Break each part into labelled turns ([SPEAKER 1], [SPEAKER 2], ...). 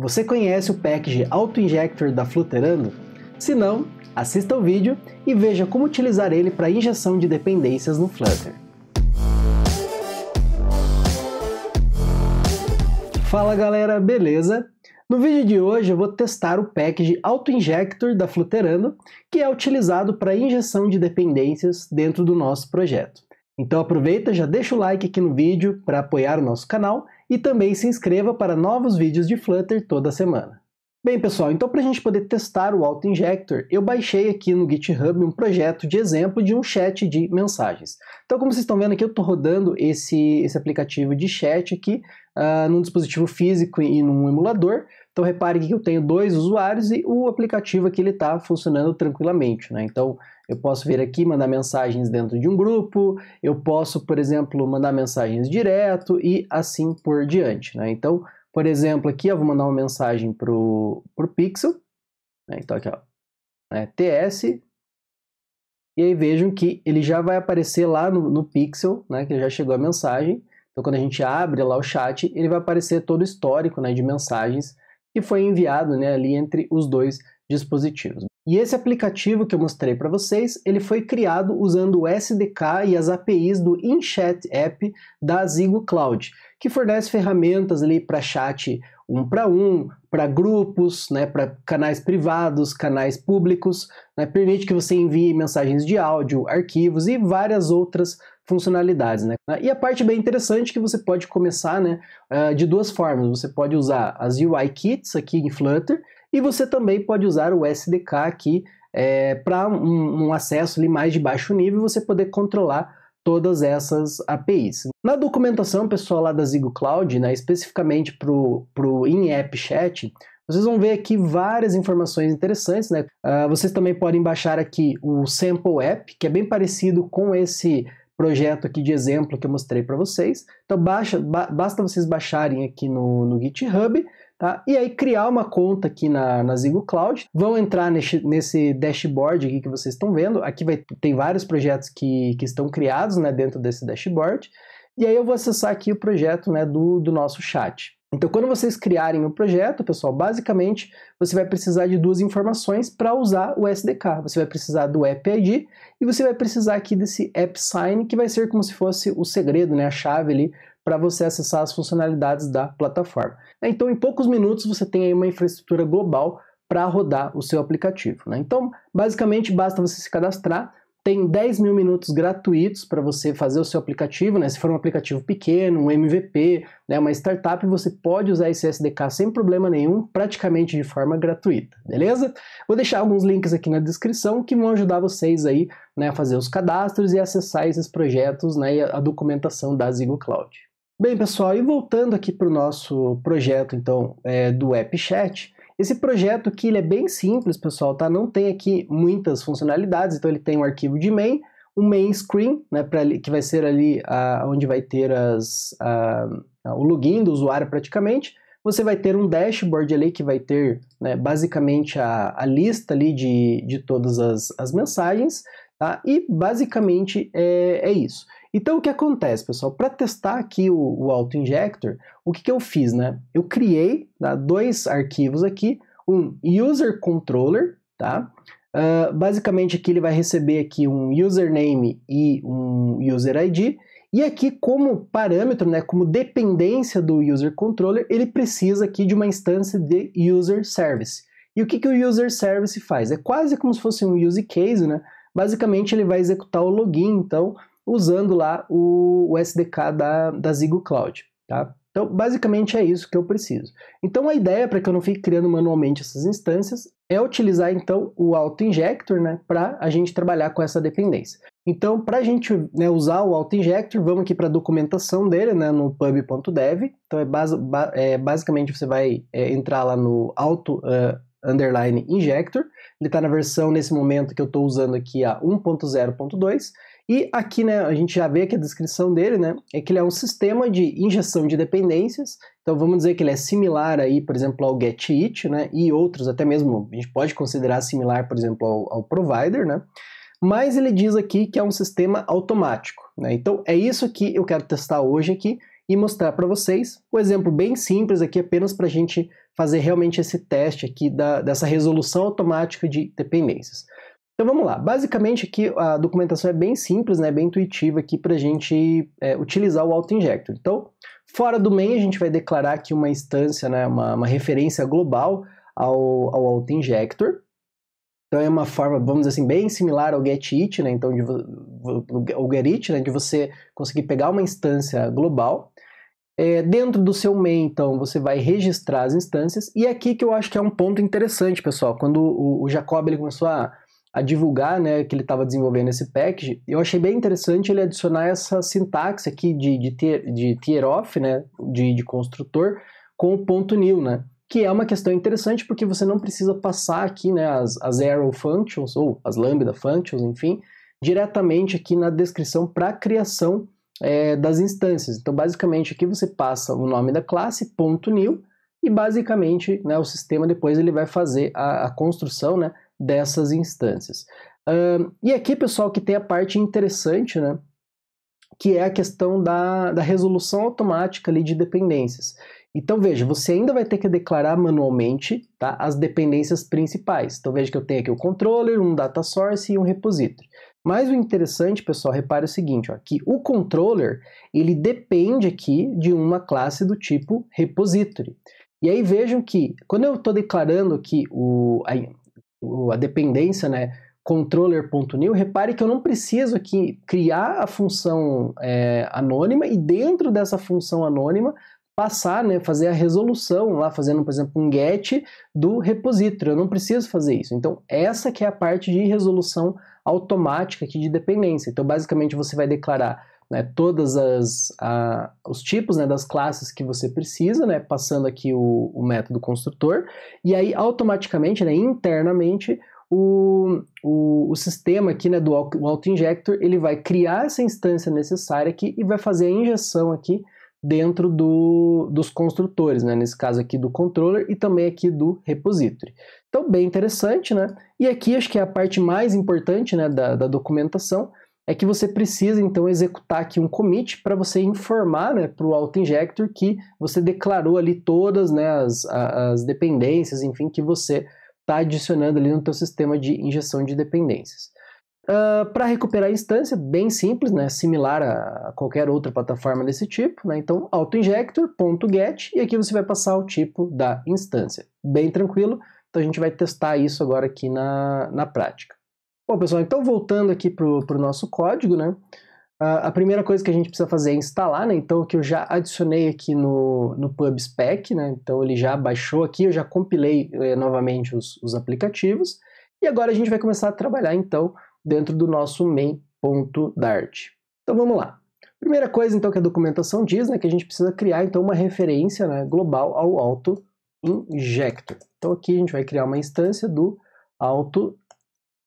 [SPEAKER 1] Você conhece o package AutoInjector auto-injector da Fluterando? Se não, assista o vídeo e veja como utilizar ele para injeção de dependências no Flutter. Fala galera, beleza? No vídeo de hoje eu vou testar o package AutoInjector auto-injector da Fluterando, que é utilizado para injeção de dependências dentro do nosso projeto. Então aproveita, já deixa o like aqui no vídeo para apoiar o nosso canal e também se inscreva para novos vídeos de Flutter toda semana. Bem pessoal, então para a gente poder testar o auto-injector, eu baixei aqui no GitHub um projeto de exemplo de um chat de mensagens. Então como vocês estão vendo aqui, eu estou rodando esse, esse aplicativo de chat aqui uh, num dispositivo físico e num emulador, então repare que eu tenho dois usuários e o aplicativo aqui está funcionando tranquilamente. Né? Então eu posso vir aqui mandar mensagens dentro de um grupo, eu posso, por exemplo, mandar mensagens direto e assim por diante. Né? Então, por exemplo, aqui eu vou mandar uma mensagem para o Pixel. Né? Então aqui, ó, né? TS e aí vejam que ele já vai aparecer lá no, no, pixel, né, que já chegou a mensagem. Então quando a gente abre lá o chat, ele vai aparecer todo o histórico né, de mensagens que foi enviado né, ali entre os dois dispositivos. E esse aplicativo que eu mostrei para vocês, ele foi criado usando o SDK e as APIs do InChat App da Zigo Cloud, que fornece ferramentas ali para chat um para um, para grupos, né, para canais privados, canais públicos, né, permite que você envie mensagens de áudio, arquivos e várias outras funcionalidades, né? E a parte bem interessante é que você pode começar, né, ah, de duas formas. Você pode usar as UI Kits aqui em Flutter e você também pode usar o SDK aqui é, para um, um, acesso ali mais de baixo nível, você poder controlar todas essas APIs. Na documentação, pessoal, lá da Zigo Cloud, né, especificamente para o in-app chat, vocês vão ver aqui várias informações interessantes, né? Uh, vocês também podem baixar aqui o Sample App, que é bem parecido com esse projeto aqui de exemplo que eu mostrei para vocês. Então baixa, ba basta vocês baixarem aqui no, no GitHub, tá? E aí criar uma conta aqui na, na Zigo Cloud. Vão entrar nesse, nesse dashboard aqui que vocês estão vendo. Aqui vai, tem vários projetos que, que estão criados né, dentro desse dashboard. E aí eu vou acessar aqui o projeto né, do, do nosso chat. Então, quando vocês criarem o projeto, pessoal, basicamente você vai precisar de duas informações para usar o SDK. Você vai precisar do App ID e você vai precisar aqui desse App Sign, que vai ser como se fosse o segredo, né, a chave ali para você acessar as funcionalidades da plataforma. Então, em poucos minutos você tem aí uma infraestrutura global para rodar o seu aplicativo. Né? Então, basicamente basta você se cadastrar tem 10 mil minutos gratuitos para você fazer o seu aplicativo, né? Se for um aplicativo pequeno, um MVP, né? uma startup, você pode usar esse SDK sem problema nenhum, praticamente de forma gratuita, beleza? Vou deixar alguns links aqui na descrição que vão ajudar vocês aí né, a fazer os cadastros e acessar esses projetos né, e a documentação da Zigo Cloud. Bem, pessoal, e voltando aqui para o nosso projeto então é, do AppChat, esse projeto que ele é bem simples, pessoal, tá? Não tem aqui muitas funcionalidades, então ele tem um arquivo de main, um main screen, né, pra, que vai ser ali a onde vai ter as, o login do usuário praticamente. Você vai ter um dashboard ali que vai ter né, basicamente a, a, lista ali de, de todas as, as mensagens, tá? E basicamente é, é isso. Então o que acontece, pessoal? Para testar aqui o, o auto-injector, o que, que eu fiz, né? Eu criei tá, dois arquivos aqui, um user controller, tá? Uh, basicamente aqui ele vai receber aqui um username e um user ID, e aqui como parâmetro, né, como dependência do user controller, ele precisa aqui de uma instância de user service. E o que, que o user service faz? É quase como se fosse um use case, né? Basicamente ele vai executar o login, então usando lá o, o SDK da, da Zigo Cloud, tá? Então, basicamente é isso que eu preciso. Então, a ideia para que eu não fique criando manualmente essas instâncias é utilizar então o auto-injector, né, para a gente trabalhar com essa dependência. Então, para a gente né, usar o auto-injector, vamos aqui para a documentação dele, né, no pub.dev. Então, é, ba, é, basicamente você vai é, entrar lá no auto é, underline injector. Ele está na versão nesse momento que eu estou usando aqui a 1.0.2 e aqui, né, a gente já vê que a descrição dele, né, é que ele é um sistema de injeção de dependências. Então vamos dizer que ele é similar aí, por exemplo, ao GetIt, né, e outros, até mesmo a gente pode considerar similar, por exemplo, ao, ao provider, né. Mas ele diz aqui que é um sistema automático, né. Então é isso que eu quero testar hoje aqui e mostrar para vocês. Um exemplo bem simples aqui, apenas para a gente fazer realmente esse teste aqui da, dessa resolução automática de dependências. Então vamos lá. Basicamente aqui a documentação é bem simples, né, bem intuitiva aqui para a gente é, utilizar o auto-injector. Então, fora do main, a gente vai declarar aqui uma instância, né, uma, uma referência global ao, ao auto-injector. Então é uma forma, vamos dizer assim, bem similar ao get it, né? Então, de, o get it, né? De você conseguir pegar uma instância global. É, dentro do seu main, então, você vai registrar as instâncias. E é aqui que eu acho que é um ponto interessante, pessoal. Quando o, o Jacob ele começou a a divulgar né, que ele estava desenvolvendo esse package, eu achei bem interessante ele adicionar essa sintaxe aqui de, de, tier, de tier off, né, de, de construtor, com o ponto new, né, que é uma questão interessante porque você não precisa passar aqui né, as, as arrow functions, ou as lambda functions, enfim, diretamente aqui na descrição para a criação é, das instâncias. Então, basicamente, aqui você passa o nome da classe, ponto new, e basicamente né, o sistema depois ele vai fazer a, a construção, né, dessas instâncias. Uh, e aqui, pessoal, que tem a parte interessante, né? Que é a questão da, da resolução automática ali de dependências. Então veja, você ainda vai ter que declarar manualmente tá, as dependências principais. Então veja que eu tenho aqui o controller, um data source e um repository. Mas o interessante, pessoal, repare o seguinte, ó, que o controller ele depende aqui de uma classe do tipo repository. E aí vejam que quando eu estou declarando aqui o, a dependência, né, controller.new, repare que eu não preciso aqui criar a função é, anônima e dentro dessa função anônima passar, né, fazer a resolução lá, fazendo, por exemplo, um get do repository. Eu não preciso fazer isso. Então, essa que é a parte de resolução automática aqui de dependência. Então, basicamente, você vai declarar né, todas os tipos né, das classes que você precisa, né, passando aqui o, o, método construtor, e aí automaticamente, né, internamente, o, o, o sistema aqui né, do auto-injector ele vai criar essa instância necessária aqui e vai fazer a injeção aqui dentro do, dos construtores, né? nesse caso aqui do controller e também aqui do repository. Então, bem interessante, né? E aqui acho que é a parte mais importante né, da, da documentação, é que você precisa então executar aqui um commit para você informar né, para o auto-injector que você declarou ali todas né, as, as dependências, enfim, que você está adicionando ali no seu sistema de injeção de dependências. Uh, ah, para recuperar a instância, bem simples, né, similar a qualquer outra plataforma desse tipo, né, então autoinjector.get e aqui você vai passar o tipo da instância. Bem tranquilo, então a gente vai testar isso agora aqui na, na prática. Bom, pessoal, então voltando aqui para o nosso código, né? a primeira coisa que a gente precisa fazer é instalar, né? Então, que eu já adicionei aqui no, no PubSpec, né? Então, ele já baixou aqui, eu já compilei eh, novamente os, os aplicativos. E agora a gente vai começar a trabalhar, então, dentro do nosso main.dart. Então, vamos lá. Primeira coisa, então, que a documentação diz, né? Que a gente precisa criar, então, uma referência né, global ao auto-injector. Então, aqui a gente vai criar uma instância do auto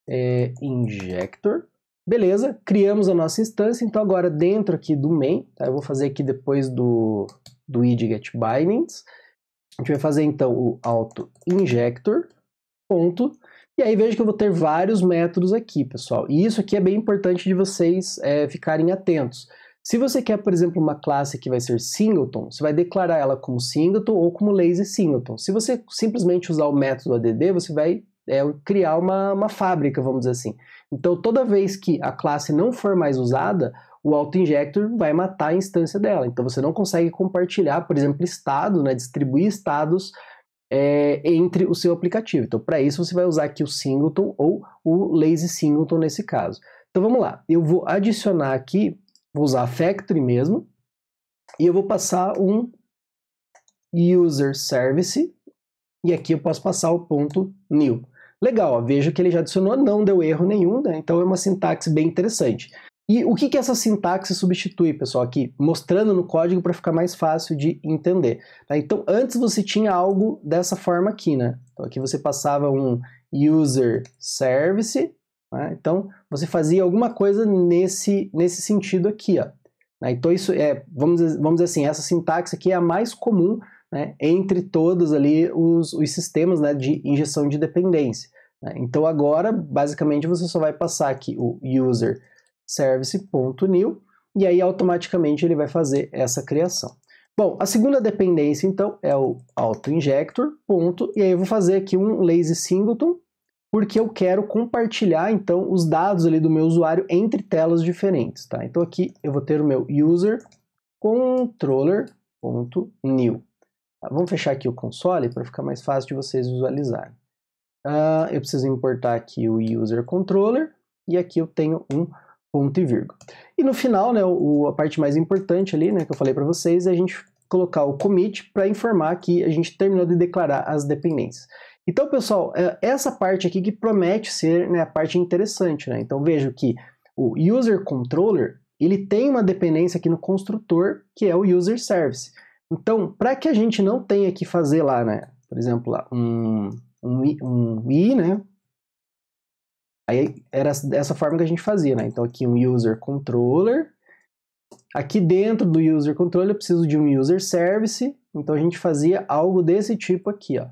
[SPEAKER 1] é, injector. Beleza, criamos a nossa instância, então agora dentro aqui do main, tá? eu vou fazer aqui depois do, do id get bindings, a gente vai fazer então o auto injector, ponto, e aí veja que eu vou ter vários métodos aqui, pessoal, e isso aqui é bem importante de vocês é, ficarem atentos. Se você quer, por exemplo, uma classe que vai ser singleton, você vai declarar ela como singleton ou como lazy singleton. Se você simplesmente usar o método add, você vai é, criar uma, uma fábrica, vamos dizer assim. Então, toda vez que a classe não for mais usada, o auto-injector vai matar a instância dela. Então, você não consegue compartilhar, por exemplo, estado, né, distribuir estados é, entre o seu aplicativo. Então, para isso, você vai usar aqui o singleton ou o lazy singleton nesse caso. Então, vamos lá. Eu vou adicionar aqui, vou usar a factory mesmo, e eu vou passar um user service, e aqui eu posso passar o ponto new. Legal, veja vejo que ele já adicionou, não deu erro nenhum, né? então é uma sintaxe bem interessante. E o que, que essa sintaxe substitui, pessoal, aqui? Mostrando no código para ficar mais fácil de entender. Tá? Então, antes você tinha algo dessa forma aqui, né? Então, aqui você passava um user service, né? então você fazia alguma coisa nesse, nesse sentido aqui, ó. Né? Então, isso é, vamos, vamos dizer assim, essa sintaxe aqui é a mais comum né, entre todos ali os, os sistemas né, de injeção de dependência. Né? Então agora, basicamente, você só vai passar aqui o user service.new e aí automaticamente ele vai fazer essa criação. Bom, a segunda dependência então é o autoinjector, ponto, e aí eu vou fazer aqui um lazy singleton, porque eu quero compartilhar então os dados ali do meu usuário entre telas diferentes, tá? Então aqui eu vou ter o meu user controller.new. Tá, vamos fechar aqui o console para ficar mais fácil de vocês visualizarem. Uh, ah, eu preciso importar aqui o user controller e aqui eu tenho um ponto e vírgula. E no final, né, o, a parte mais importante ali, né, que eu falei para vocês, é a gente colocar o commit para informar que a gente terminou de declarar as dependências. Então, pessoal, é, essa parte aqui que promete ser né, a parte interessante, né? Então, vejo que o user controller, ele tem uma dependência aqui no construtor, que é o user service. Então, para que a gente não tenha que fazer lá, né? Por exemplo, um, um, i, um i, né? Aí era dessa forma que a gente fazia, né? Então aqui um user controller. Aqui dentro do user controller eu preciso de um user service. Então a gente fazia algo desse tipo aqui, ó.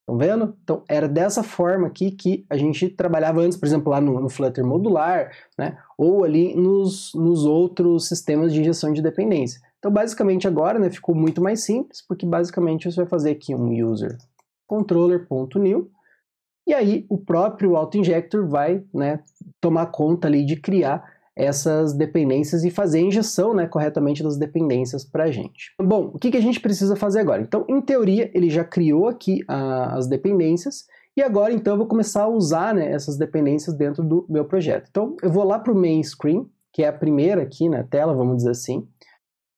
[SPEAKER 1] Estão vendo? Então era dessa forma aqui que a gente trabalhava antes, por exemplo, lá no, no Flutter modular, né? Ou ali nos, nos outros sistemas de injeção de dependência. Então, basicamente agora, né, ficou muito mais simples, porque basicamente você vai fazer aqui um user controller.new e aí o próprio auto-injector vai, né, tomar conta ali de criar essas dependências e fazer a injeção né, corretamente das dependências para a gente. Bom, o que, que a gente precisa fazer agora? Então, em teoria, ele já criou aqui a, as dependências e agora, então, eu vou começar a usar né, essas dependências dentro do meu projeto. Então, eu vou lá para o main screen, que é a primeira aqui na né, tela, vamos dizer assim.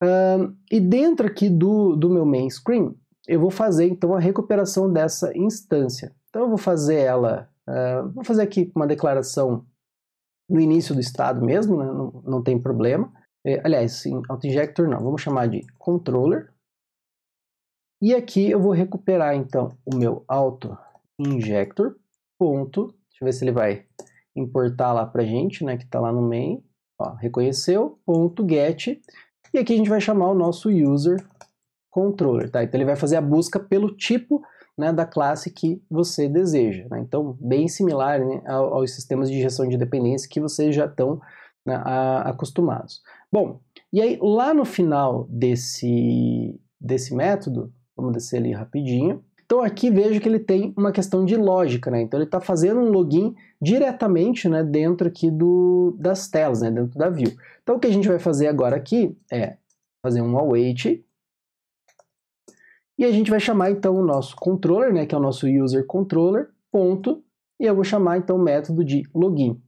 [SPEAKER 1] Um, e dentro aqui do, do meu main screen, eu vou fazer então a recuperação dessa instância. Então eu vou fazer ela, uh, vou fazer aqui uma declaração no início do estado mesmo, né? não, não tem problema. É, aliás, em auto-injector não, vamos chamar de controller. E aqui eu vou recuperar então o meu auto-injector, ponto, deixa eu ver se ele vai importar lá para gente, né, que está lá no main, ó, reconheceu, ponto, get, e aqui a gente vai chamar o nosso user controller, tá? Então ele vai fazer a busca pelo tipo né, da classe que você deseja. Né? Então, bem similar né, aos sistemas de gestão de dependência que vocês já estão né, acostumados. Bom, e aí lá no final desse, desse método, vamos descer ali rapidinho, então aqui vejo que ele tem uma questão de lógica, né? Então ele está fazendo um login diretamente né, dentro aqui do, das telas, né, dentro da view. Então o que a gente vai fazer agora aqui é fazer um await e a gente vai chamar então o nosso controller, né, que é o nosso user controller, ponto, e eu vou chamar então o método de login.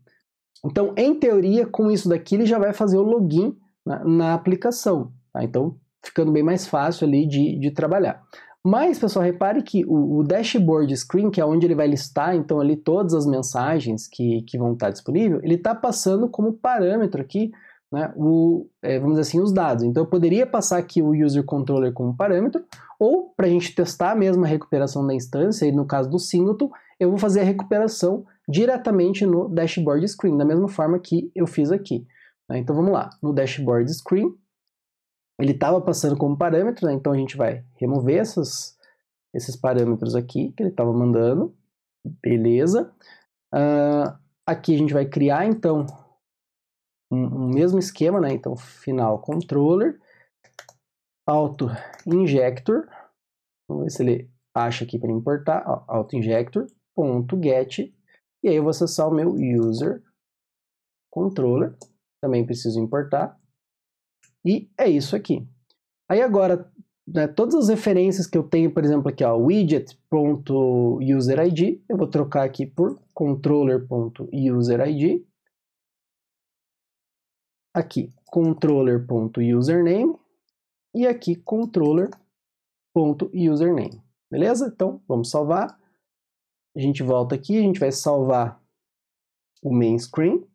[SPEAKER 1] Então, em teoria, com isso daqui ele já vai fazer o login na, na aplicação, tá? Então, ficando bem mais fácil ali de, de trabalhar. Mas, pessoal, repare que o, o, dashboard screen, que é onde ele vai listar, então, ali todas as mensagens que, que vão estar disponíveis, ele está passando como parâmetro aqui, né, o, é, vamos dizer assim, os dados. Então, eu poderia passar aqui o user controller como parâmetro, ou, para a gente testar mesmo a recuperação da instância, e no caso do singleton, eu vou fazer a recuperação diretamente no dashboard screen, da mesma forma que eu fiz aqui. Né. Então, vamos lá, no dashboard screen, ele estava passando como parâmetro, né? então a gente vai remover essas, esses parâmetros aqui que ele estava mandando, beleza. Uh, aqui a gente vai criar então um, um, mesmo esquema, né? então final controller, auto injector, vamos ver se ele acha aqui para importar, auto injector, ponto get, e aí eu vou acessar o meu user controller, também preciso importar, e é isso aqui. Aí agora, né, todas as referências que eu tenho, por exemplo, aqui, ó, widget.userid, eu vou trocar aqui por controller.userid. Aqui, controller.username. E aqui, controller.username. Beleza? Então, vamos salvar. A gente volta aqui, a gente vai salvar o main screen.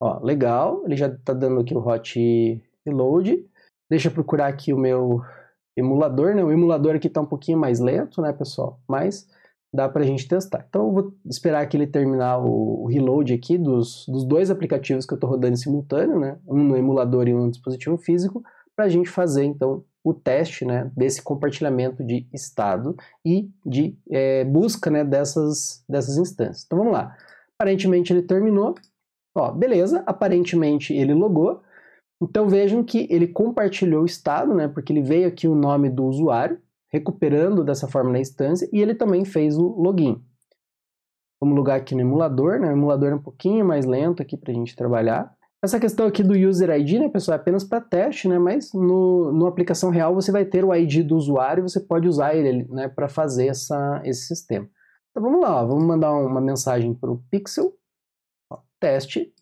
[SPEAKER 1] Ó, legal, ele já está dando aqui o hot reload. Deixa eu procurar aqui o meu emulador, né? O emulador aqui está um pouquinho mais lento, né, pessoal? Mas dá para a gente testar. Então eu vou esperar que ele terminar o reload aqui dos, dos dois aplicativos que eu estou rodando em simultâneo, né? Um no emulador e um no dispositivo físico, para a gente fazer então o teste né, desse compartilhamento de estado e de é, busca né, dessas, dessas instâncias. Então vamos lá. Aparentemente ele terminou, Ó, beleza, aparentemente ele logou. Então vejam que ele compartilhou o estado, né, porque ele veio aqui o nome do usuário, recuperando dessa forma na instância, e ele também fez o login. Vamos logar aqui no emulador, né? O emulador é um pouquinho mais lento aqui para a gente trabalhar. Essa questão aqui do User ID, né, pessoal, é apenas para teste, né? Mas no, no aplicação real você vai ter o ID do usuário e você pode usar ele né, para fazer essa, esse sistema. Então vamos lá, ó, vamos mandar uma mensagem para o Pixel teste.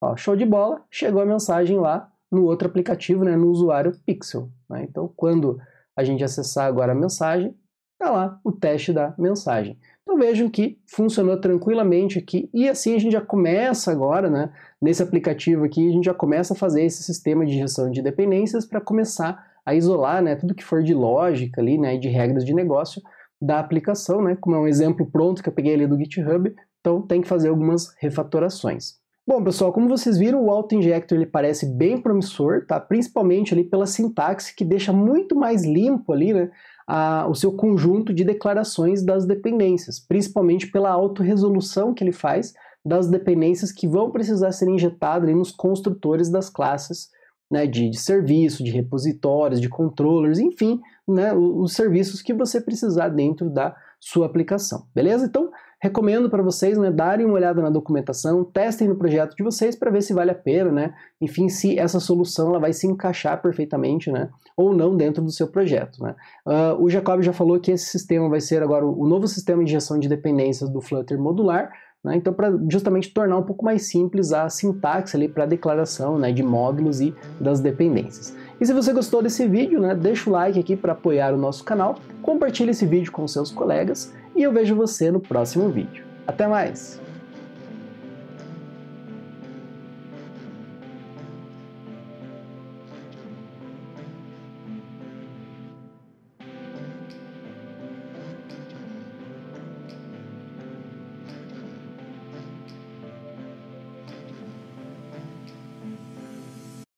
[SPEAKER 1] Ó, show de bola, chegou a mensagem lá no outro aplicativo, né, no usuário Pixel. Né? Então, quando a gente acessar agora a mensagem, está lá o teste da mensagem. Então vejam que funcionou tranquilamente aqui e assim a gente já começa agora, né, nesse aplicativo aqui, a gente já começa a fazer esse sistema de gestão de dependências para começar a isolar né, tudo que for de lógica ali, né, de regras de negócio da aplicação, né, como é um exemplo pronto que eu peguei ali do GitHub, então tem que fazer algumas refatorações. Bom, pessoal, como vocês viram, o auto-injector ele parece bem promissor, tá? Principalmente ali pela sintaxe que deixa muito mais limpo ali, né? A, o seu conjunto de declarações das dependências, principalmente pela autorresolução que ele faz das dependências que vão precisar ser injetadas ali nos construtores das classes né, de, de, serviço, de repositórios, de controllers, enfim, né, os, os serviços que você precisar dentro da sua aplicação. Beleza? Então, recomendo para vocês né, darem uma olhada na documentação, testem no projeto de vocês para ver se vale a pena, né? Enfim, se essa solução ela vai se encaixar perfeitamente, né? Ou não dentro do seu projeto, né? Uh, o Jacob já falou que esse sistema vai ser agora o novo sistema de gestão de dependências do Flutter modular, né? Então, para justamente tornar um pouco mais simples a sintaxe ali para a declaração né, de módulos e das dependências. E se você gostou desse vídeo, né, deixa o like aqui para apoiar o nosso canal, compartilhe esse vídeo com seus colegas e eu vejo você no próximo vídeo. Até mais!